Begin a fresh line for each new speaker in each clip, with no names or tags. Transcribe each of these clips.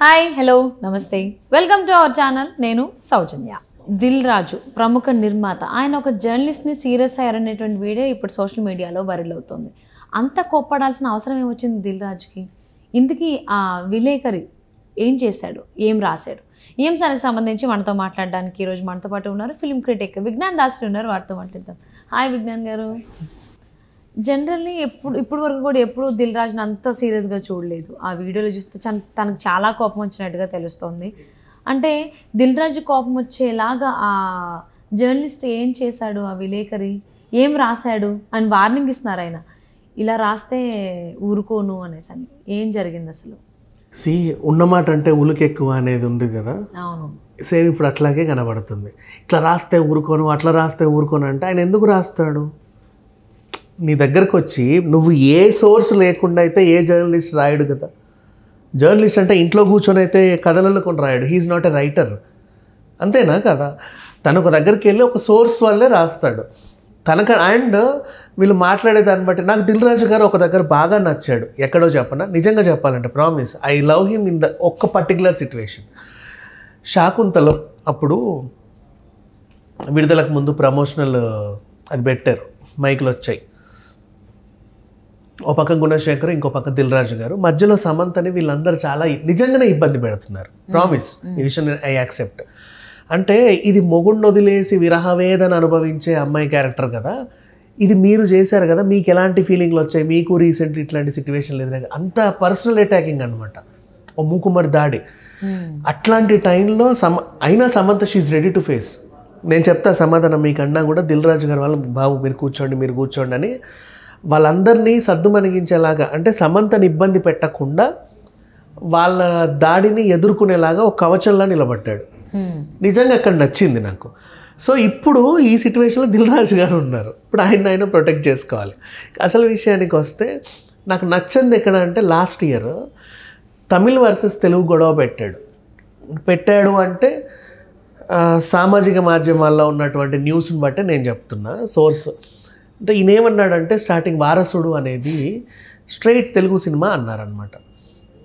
hi hello namaste welcome to our channel నేను సౌజన్య దిల్ రాజు ప్రముఖ నిర్మాత ఆయన ఒక జర్నలిస్ట్ని సీరియస్ అయ్యారనేటువంటి వీడియో ఇప్పుడు సోషల్ మీడియాలో వైరల్ అవుతుంది అంత కోప్పడాల్సిన అవసరం ఏమొచ్చింది దిల్ రాజుకి ఇందుకీ ఆ విలేకరి ఏం చేశాడు ఏం రాశాడు ఈఎంసానికి సంబంధించి మనతో మాట్లాడడానికి ఈరోజు మనతో పాటు ఉన్నారు ఫిల్మ్ క్రిటిక్ విజ్ఞాన్ దాసరి ఉన్నారు వారితో మాట్లాడతాం హాయ్ విజ్ఞాన్ గారు జనరల్లీ ఎప్పుడు ఇప్పటి వరకు కూడా ఎప్పుడు దిల్ రాజుని అంత సీరియస్గా చూడలేదు ఆ వీడియోలో చూస్తే తనకు చాలా కోపం వచ్చినట్టుగా తెలుస్తోంది అంటే దిల్ రాజు కోపం వచ్చేలాగా ఆ జర్నలిస్ట్ ఏం చేశాడు ఆ విలేకరి ఏం రాశాడు అని వార్నింగ్ ఇస్తున్నారు ఆయన ఇలా రాస్తే ఊరుకోను అనేసి అని ఏం జరిగింది అసలు
సి ఉన్నమాట అంటే ఉలుకెక్కువ అనేది ఉంది కదా అవును సేమ్ ఇప్పుడు అట్లాగే కనబడుతుంది ఇట్లా రాస్తే ఊరుకోను అట్లా రాస్తే ఊరుకోను అంటే ఆయన ఎందుకు రాస్తాడు నీ దగ్గరకు వచ్చి నువ్వు ఏ సోర్స్ లేకుండా అయితే ఏ జర్నలిస్ట్ రాయడు కదా జర్నలిస్ట్ అంటే ఇంట్లో కూర్చొని అయితే కథలలో కొన్ని రాయడు హీఈస్ నాట్ ఎ రైటర్ అంతేనా కదా తను ఒక దగ్గరికి వెళ్ళి ఒక సోర్స్ వల్లే రాస్తాడు తనక అండ్ వీళ్ళు మాట్లాడే దాన్ని బట్టి నాకు దిల్ రాజు గారు ఒక దగ్గర బాగా నచ్చాడు ఎక్కడో చెప్పనా నిజంగా చెప్పాలంటే promise I love him in the ఒక్క పర్టికులర్ సిచ్యువేషన్ షాకుంతలం అప్పుడు విడుదలకు ముందు ప్రమోషనల్ అది పెట్టారు మైకులు వచ్చాయి ఓ పక్క గుణశేఖర్ ఇంకో పక్క దిల్రాజు గారు మధ్యలో సమంతని వీళ్ళందరూ చాలా నిజంగానే ఇబ్బంది పెడుతున్నారు ప్రామిస్ ఈ విషయం ఐ యాక్సెప్ట్ అంటే ఇది మొగుణ్ణి వదిలేసి విరహవేదన అనుభవించే అమ్మాయి క్యారెక్టర్ కదా ఇది మీరు చేశారు కదా మీకు ఎలాంటి ఫీలింగ్లు వచ్చాయి మీకు రీసెంట్ ఇట్లాంటి సిచ్యువేషన్ లేదు అంత పర్సనల్ అటాకింగ్ అనమాట ఓ మూకుమరి దాడి అట్లాంటి టైంలో సమ అయినా Samantha she's ready to face నేను చెప్తా సమాధానం మీకన్నా కూడా దిల్రాజు గారు వాళ్ళు బాబు మీరు కూర్చోండి మీరు కూర్చోండి అని వాళ్ళందరినీ సర్దుమణిగించేలాగా అంటే సమంతని ఇబ్బంది పెట్టకుండా వాళ్ళ దాడిని ఎదుర్కొనేలాగా ఒక కవచంలా నిలబడ్డాడు నిజంగా అక్కడ నచ్చింది నాకు సో ఇప్పుడు ఈ సిచ్యువేషన్లో దిల్రాజు గారు ఉన్నారు ఇప్పుడు ఆయన ఆయన ప్రొటెక్ట్ చేసుకోవాలి అసలు విషయానికి వస్తే నాకు నచ్చింది ఎక్కడ అంటే last year Tamil versus Telugu గొడవ పెట్టాడు పెట్టాడు అంటే సామాజిక మాధ్యమాల్లో ఉన్నటువంటి న్యూస్ని బట్టి నేను చెప్తున్నా సోర్స్ అంటే ఈయనేమన్నాడంటే స్టార్టింగ్ వారసుడు అనేది స్ట్రైట్ తెలుగు సినిమా అన్నారనమాట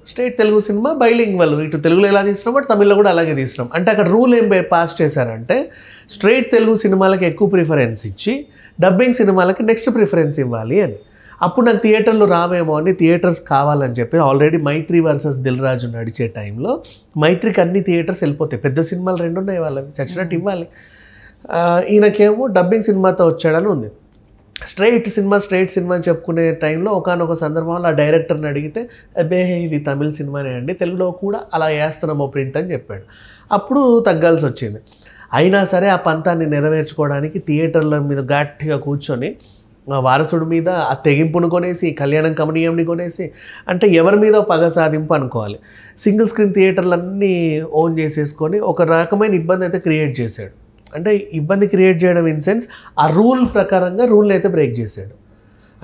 స్ట్రైట్ తెలుగు సినిమా బైలింగ్ వాళ్ళు ఇటు తెలుగులో ఎలా తీసినాం బట్ తమిళ్లో కూడా అలాగే తీసినాం అంటే అక్కడ రూల్ ఏం పాస్ చేశారంటే స్ట్రైట్ తెలుగు సినిమాలకు ఎక్కువ ప్రిఫరెన్స్ ఇచ్చి డబ్బింగ్ సినిమాలకి నెక్స్ట్ ప్రిఫరెన్స్ ఇవ్వాలి అని అప్పుడు నాకు థియేటర్లు రావేమో అని థియేటర్స్ కావాలని చెప్పి ఆల్రెడీ మైత్రి వర్సెస్ రాజు నడిచే టైంలో మైత్రికి అన్ని థియేటర్స్ వెళ్ళిపోతాయి పెద్ద సినిమాలు రెండు ఉన్నాయి వాళ్ళకి చచ్చినట్టు ఇవ్వాలి ఈయనకేమో డబ్బింగ్ సినిమాతో వచ్చాడని ఉంది స్ట్రైట్ సినిమా స్ట్రైట్ సినిమా అని చెప్పుకునే టైంలో ఒకనొక సందర్భంలో ఆ డైరెక్టర్ని అడిగితే అబ్బే ఇది తమిళ సినిమానే అండి తెలుగులో కూడా అలా వేస్తున్నాము ప్రింట్ అని చెప్పాడు అప్పుడు తగ్గాల్సి వచ్చింది అయినా సరే ఆ పంతాన్ని నెరవేర్చుకోవడానికి థియేటర్ల మీద గట్టిగా కూర్చొని వారసుడి మీద ఆ తెగింపును కొనేసి కళ్యాణం కమనీయంని కొనేసి అంటే ఎవరి మీద పగ సాధింపు అనుకోవాలి సింగిల్ స్క్రీన్ థియేటర్లన్నీ ఓన్ చేసేసుకొని ఒక రకమైన ఇబ్బంది అయితే క్రియేట్ చేశాడు అంటే ఇబ్బంది క్రియేట్ చేయడం ఇన్ సెన్స్ ఆ రూల్ ప్రకారంగా రూల్ని అయితే బ్రేక్ చేశాడు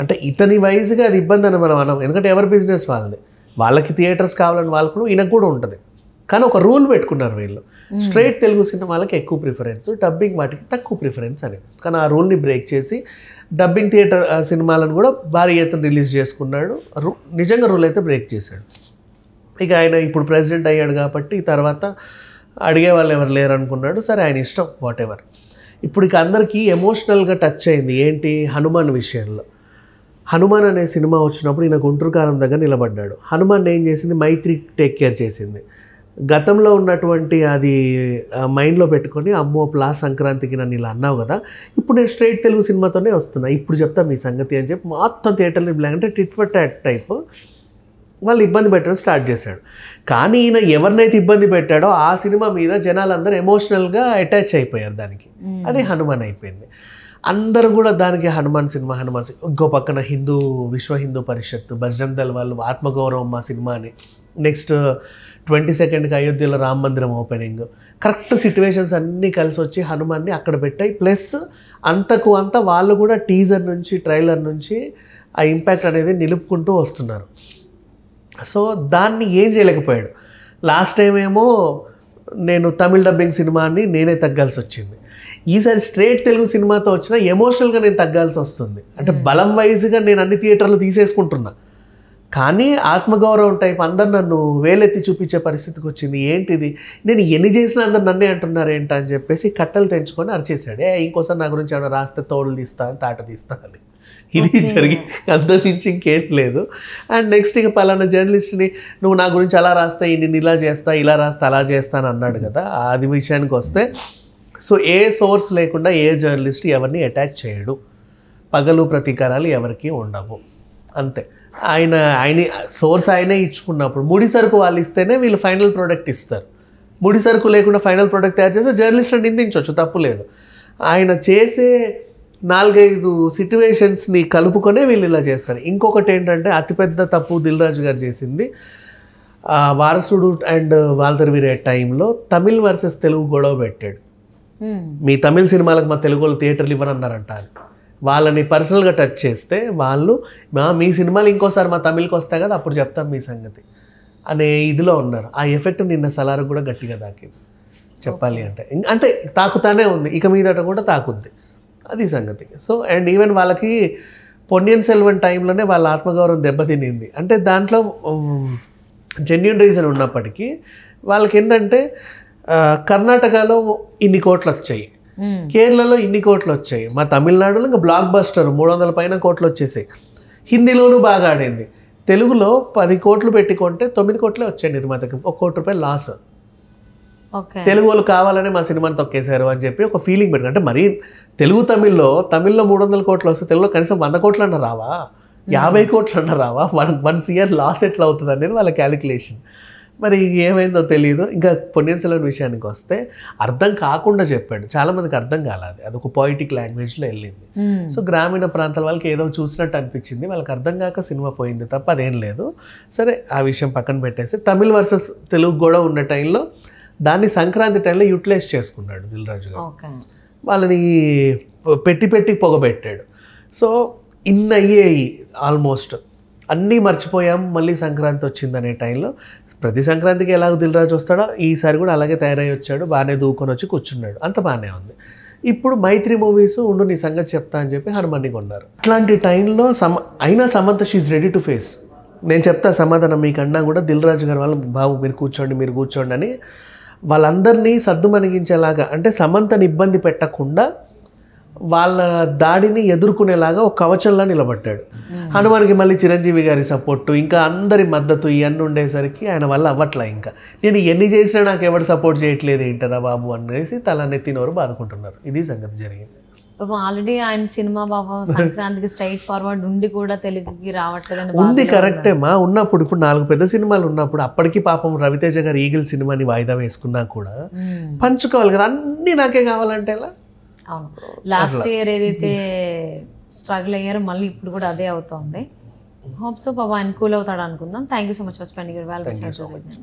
అంటే ఇతని వయసుగా అది ఇబ్బంది అని మనం అనం ఎందుకంటే ఎవరి బిజినెస్ వాళ్ళది వాళ్ళకి థియేటర్స్ కావాలని వాళ్ళకు ఈయనకు కూడా ఉంటుంది కానీ ఒక రూల్ పెట్టుకున్నారు వీళ్ళు స్ట్రైట్ తెలుగు సినిమాలకి ఎక్కువ ప్రిఫరెన్స్ డబ్బింగ్ వాటికి తక్కువ ప్రిఫరెన్స్ అని కానీ ఆ రూల్ని బ్రేక్ చేసి డబ్బింగ్ థియేటర్ సినిమాలను కూడా భారీ ఎత్తున రిలీజ్ చేసుకున్నాడు నిజంగా రూల్ అయితే బ్రేక్ చేశాడు ఇక ఆయన ఇప్పుడు ప్రెసిడెంట్ అయ్యాడు కాబట్టి తర్వాత అడిగే వాళ్ళు ఎవరు లేరు అనుకున్నాడు సరే ఆయన ఇష్టం వాట్ ఎవర్ ఇప్పుడు ఇక అందరికీ ఎమోషనల్గా టచ్ అయింది ఏంటి హనుమాన్ విషయంలో హనుమాన్ అనే సినిమా వచ్చినప్పుడు ఈయన గుంటూరుకారం దగ్గర నిలబడ్డాడు హనుమాన్ ఏం చేసింది మైత్రి టేక్ కేర్ చేసింది గతంలో ఉన్నటువంటి అది మైండ్లో పెట్టుకొని అమ్మో ప్లా సంక్రాంతికి నన్ను ఇలా అన్నావు కదా ఇప్పుడు నేను స్ట్రైట్ తెలుగు సినిమాతోనే వస్తున్నా ఇప్పుడు చెప్తా మీ సంగతి అని చెప్పి మొత్తం థియేటర్ని బ్లాక్ అంటే టిట్ ఫర్ టైప్ వాళ్ళు ఇబ్బంది పెట్టడం స్టార్ట్ చేశాడు కానీ ఈయన ఎవరినైతే ఇబ్బంది పెట్టాడో ఆ సినిమా మీద జనాలందరూ ఎమోషనల్గా అటాచ్ అయిపోయారు దానికి అది హనుమాన్ అయిపోయింది అందరూ కూడా దానికి హనుమాన్ సినిమా హనుమాన్ ఇంకో పక్కన హిందూ విశ్వ హిందూ పరిషత్ బజరంగ్ దళ్ వాళ్ళు ఆత్మగౌరవం మా సినిమా అని నెక్స్ట్ ట్వంటీ సెకండ్కి అయోధ్యలో రామ మందిరం ఓపెనింగ్ కరెక్ట్ సిట్యువేషన్స్ అన్నీ కలిసి వచ్చి హనుమాన్ని అక్కడ పెట్టాయి ప్లస్ అంతకు అంత వాళ్ళు కూడా టీజర్ నుంచి ట్రైలర్ నుంచి ఆ ఇంపాక్ట్ అనేది నిలుపుకుంటూ వస్తున్నారు సో దాన్ని ఏం చేయలేకపోయాడు లాస్ట్ టైం ఏమో నేను తమిళ డబ్బింగ్ సినిమాని నేనే తగ్గాల్సి వచ్చింది ఈసారి స్ట్రేట్ తెలుగు సినిమాతో వచ్చిన ఎమోషనల్గా నేను తగ్గాల్సి వస్తుంది అంటే బలం వైజ్గా నేను అన్ని థియేటర్లు తీసేసుకుంటున్నా కానీ ఆత్మగౌరవం టైప్ అందరు నన్ను వేలెత్తి చూపించే పరిస్థితికి వచ్చింది ఏంటిది నేను ఎన్ని చేసినా అందరు నన్నే అంటున్నారు ఏంటని చెప్పేసి కట్టలు తెంచుకొని అరిచేశాడు ఏ ఇంకోసారి నా గురించి ఏమైనా రాస్తే తోడులు తీస్తా తాట తీస్తా అని ఇది జరిగి అందరి నుంచి ఇంకేం లేదు అండ్ నెక్స్ట్ ఇక పలానా జర్నలిస్ట్ని నువ్వు నా గురించి అలా రాస్తా నేను ఇలా చేస్తా ఇలా రాస్తా అలా చేస్తాను అన్నాడు కదా అది విషయానికి వస్తే సో ఏ సోర్స్ లేకుండా ఏ జర్నలిస్ట్ ఎవరిని అటాక్ చేయడు పగలు ప్రతీకారాలు ఎవరికి ఉండవు అంతే ఆయన ఆయన సోర్స్ ఆయనే ఇచ్చుకున్నప్పుడు ముడి సరుకు వాళ్ళు ఇస్తేనే వీళ్ళు ఫైనల్ ప్రోడక్ట్ ఇస్తారు ముడి సరుకు లేకుండా ఫైనల్ ప్రోడక్ట్ తయారు చేస్తే జర్నలిస్ట్ నిందించవచ్చు తప్పు లేదు ఆయన చేసే నాలుగైదు సిట్యువేషన్స్ని కలుపుకొనే వీళ్ళు ఇలా చేస్తారు ఇంకొకటి ఏంటంటే అతిపెద్ద తప్పు దిల్ రాజు గారు చేసింది వారసుడు అండ్ వాల్దర్ వీరే టైంలో తమిళ్ వర్సెస్ తెలుగు గొడవ పెట్టాడు మీ తమిళ్ సినిమాలకు మా తెలుగు వాళ్ళు థియేటర్లు ఇవ్వనన్నారంట వాళ్ళని పర్సనల్గా టచ్ చేస్తే వాళ్ళు మా మీ సినిమాలు ఇంకోసారి మా తమిళ్కి వస్తాయి కదా అప్పుడు చెప్తాం మీ సంగతి అనే ఇదిలో ఉన్నారు ఆ ఎఫెక్ట్ నిన్న సలారు కూడా గట్టిగా దాకింది చెప్పాలి అంటే అంటే తాకుతానే ఉంది ఇక మీదట కూడా తాకుద్ది అది సంగతి సో అండ్ ఈవెన్ వాళ్ళకి పొన్నియన్ సెల్వన్ టైంలోనే వాళ్ళ ఆత్మగౌరవం దెబ్బతినింది అంటే దాంట్లో జెన్యున్ రీజన్ ఉన్నప్పటికీ వాళ్ళకి ఏంటంటే కర్ణాటకలో ఇన్ని కోట్లు వచ్చాయి కేరళలో ఇన్ని కోట్లు వచ్చాయి మా తమిళనాడులో ఇంకా బ్లాక్ బస్టర్ మూడు వందల పైన కోట్లు వచ్చేసాయి హిందీలోనూ బాగా ఆడింది తెలుగులో పది కోట్లు పెట్టుకుంటే తొమ్మిది కోట్లే వచ్చాయి నిర్మాతకి ఒక కోటి రూపాయలు లాస్ తెలుగు వాళ్ళు కావాలని మా సినిమాని తొక్కేశారు అని చెప్పి ఒక ఫీలింగ్ పెట్టుకో అంటే మరీ తెలుగు తమిళ్లో తమిళ్లో మూడు వందల కోట్లు వస్తే తెలుగులో కనీసం వంద కోట్లు అన్న రావా యాభై కోట్లు అన్న రావా వన్ వన్స్ ఇయర్ లాస్ ఎట్లా అవుతుంది అనేది వాళ్ళ క్యాలిక్యులేషన్ మరి ఏమైందో తెలియదు ఇంకా పొన్నియన్ సెలవు విషయానికి వస్తే అర్థం కాకుండా చెప్పాడు చాలా మందికి అర్థం కాలేదు అది ఒక పొయిటిక్ లాంగ్వేజ్లో వెళ్ళింది సో గ్రామీణ ప్రాంతాల వాళ్ళకి ఏదో చూసినట్టు అనిపించింది వాళ్ళకి అర్థం కాక సినిమా పోయింది తప్ప అదేం లేదు సరే ఆ విషయం పక్కన పెట్టేసి తమిళ్ వర్సెస్ తెలుగు కూడా ఉన్న టైంలో దాన్ని సంక్రాంతి టైంలో యూటిలైజ్ చేసుకున్నాడు దిల్రాజు గారు వాళ్ళని పెట్టి పెట్టి పొగబెట్టాడు సో ఇన్ అయ్యాయి ఆల్మోస్ట్ అన్నీ మర్చిపోయాం మళ్ళీ సంక్రాంతి అనే టైంలో ప్రతి సంక్రాంతికి ఎలాగో దిల్రాజు వస్తాడో ఈసారి కూడా అలాగే తయారై వచ్చాడు బాగానే దూకొని వచ్చి కూర్చున్నాడు అంత బాగానే ఉంది ఇప్పుడు మైత్రి మూవీస్ ఉండు నీ సంగతి చెప్తా అని చెప్పి హనుమాన్ని కొన్నారు అట్లాంటి టైంలో సమ అయినా Samantha she's ready to face నేను చెప్తా సమాధానం మీకన్నా కూడా దిల్రాజు గారు వాళ్ళు బాబు మీరు కూర్చోండి మీరు కూర్చోండి అని వాళ్ళందరినీ సర్దుమణిగించేలాగా అంటే సమంతని ఇబ్బంది పెట్టకుండా వాళ్ళ దాడిని ఎదుర్కొనేలాగా ఒక కవచంలా నిలబడ్డాడు హనుమానికి మళ్ళీ చిరంజీవి గారి సపోర్టు ఇంకా అందరి మద్దతు ఇవన్నీ ఉండేసరికి ఆయన వల్ల అవ్వట్లే ఇంకా నేను ఎన్ని చేసినా నాకు ఎవరు సపోర్ట్ చేయట్లేదు ఏంటరా బాబు అనేసి తల నెత్తినోరు బాదుకుంటున్నారు ఇది సంగతి జరిగింది
ఆల్రెడీ ఆయన సినిమా బాబా సంక్రాంతికి స్ట్రైట్ ఫార్వర్డ్ ఉండి కూడా తెలుగుకి రావట్లేదు ఉంది కరెక్టే
మా ఉన్నప్పుడు ఇప్పుడు నాలుగు పెద్ద సినిమాలు ఉన్నప్పుడు అప్పటికి పాపం రవితేజ గారు ఈగిల్ సినిమాని వాయిదా వేసుకున్నా కూడా
పంచుకోవాలి కదా అన్ని నాకే కావాలంటే ఎలా అవును లాస్ట్ ఇయర్ ఏదైతే స్ట్రగుల్ అయ్యారో మళ్ళీ ఇప్పుడు కూడా అదే అవుతుంది హోప్ సో బాబా అనుకూల్ అవుతాడు అనుకుందాం thank you so much for spending your value